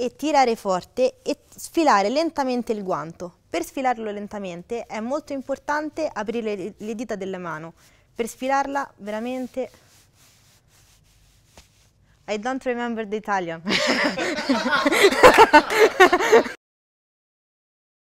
e tirare forte e sfilare lentamente il guanto. Per sfilarlo lentamente è molto importante aprire le dita della mano. Per sfilarla veramente... I don't remember the Italian.